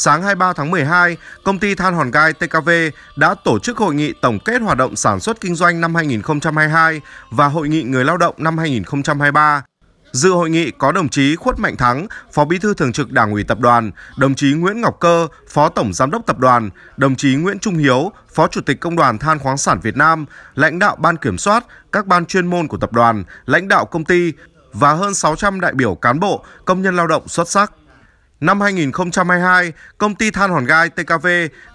sáng 23 tháng 12, công ty than hòn gai TKV đã tổ chức hội nghị tổng kết hoạt động sản xuất kinh doanh năm 2022 và hội nghị người lao động năm 2023. Dự hội nghị có đồng chí Khuất Mạnh Thắng, Phó Bí thư Thường trực Đảng ủy Tập đoàn, đồng chí Nguyễn Ngọc Cơ, Phó Tổng Giám đốc Tập đoàn, đồng chí Nguyễn Trung Hiếu, Phó Chủ tịch Công đoàn Than khoáng sản Việt Nam, lãnh đạo Ban Kiểm soát, các ban chuyên môn của Tập đoàn, lãnh đạo công ty và hơn 600 đại biểu cán bộ, công nhân lao động xuất sắc. Năm 2022, công ty than hòn gai TKV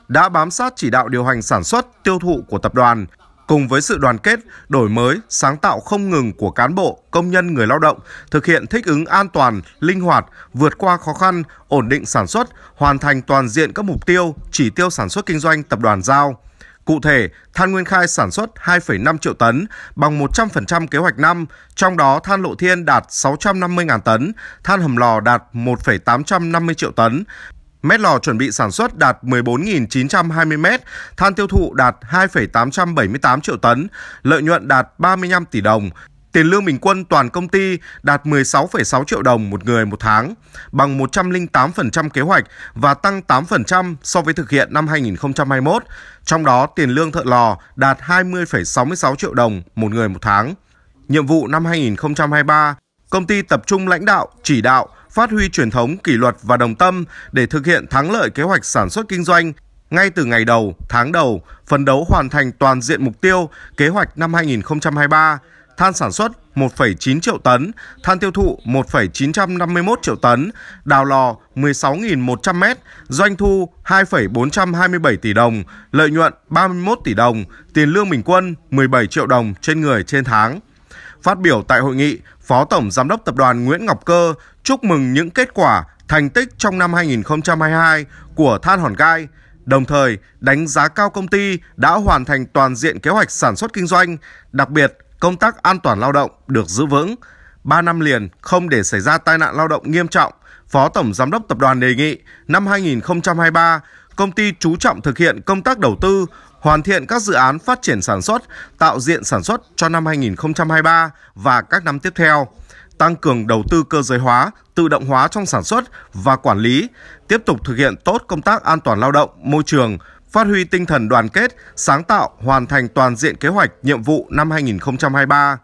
đã bám sát chỉ đạo điều hành sản xuất, tiêu thụ của tập đoàn, cùng với sự đoàn kết, đổi mới, sáng tạo không ngừng của cán bộ, công nhân người lao động, thực hiện thích ứng an toàn, linh hoạt, vượt qua khó khăn, ổn định sản xuất, hoàn thành toàn diện các mục tiêu, chỉ tiêu sản xuất kinh doanh tập đoàn giao. Cụ thể, than nguyên khai sản xuất 2,5 triệu tấn, bằng 100% kế hoạch năm, trong đó than lộ thiên đạt 650.000 tấn, than hầm lò đạt 1,850 triệu tấn, mét lò chuẩn bị sản xuất đạt 14.920 mét, than tiêu thụ đạt 2,878 triệu tấn, lợi nhuận đạt 35 tỷ đồng, Tiền lương bình quân toàn công ty đạt 16,6 triệu đồng một người một tháng, bằng 108% kế hoạch và tăng 8% so với thực hiện năm 2021. Trong đó, tiền lương thợ lò đạt 20,66 triệu đồng một người một tháng. Nhiệm vụ năm 2023, công ty tập trung lãnh đạo, chỉ đạo, phát huy truyền thống kỷ luật và đồng tâm để thực hiện thắng lợi kế hoạch sản xuất kinh doanh ngay từ ngày đầu, tháng đầu, phấn đấu hoàn thành toàn diện mục tiêu kế hoạch năm 2023 than sản xuất 1,9 triệu tấn, than tiêu thụ 1,951 triệu tấn, đào lò 16.100 mét, doanh thu 2,427 tỷ đồng, lợi nhuận 31 tỷ đồng, tiền lương bình quân 17 triệu đồng trên người trên tháng. Phát biểu tại hội nghị, Phó Tổng Giám đốc Tập đoàn Nguyễn Ngọc Cơ chúc mừng những kết quả, thành tích trong năm 2022 của Than Hòn Gai, đồng thời đánh giá cao công ty đã hoàn thành toàn diện kế hoạch sản xuất kinh doanh, đặc biệt công tác an toàn lao động được giữ vững. 3 năm liền không để xảy ra tai nạn lao động nghiêm trọng, Phó Tổng Giám đốc Tập đoàn đề nghị năm 2023, công ty chú trọng thực hiện công tác đầu tư, hoàn thiện các dự án phát triển sản xuất, tạo diện sản xuất cho năm 2023 và các năm tiếp theo, tăng cường đầu tư cơ giới hóa, tự động hóa trong sản xuất và quản lý, tiếp tục thực hiện tốt công tác an toàn lao động, môi trường, phát huy tinh thần đoàn kết, sáng tạo, hoàn thành toàn diện kế hoạch, nhiệm vụ năm 2023.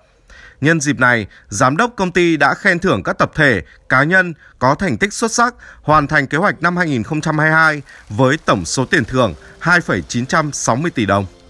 Nhân dịp này, giám đốc công ty đã khen thưởng các tập thể, cá nhân có thành tích xuất sắc hoàn thành kế hoạch năm 2022 với tổng số tiền thưởng 2,960 tỷ đồng.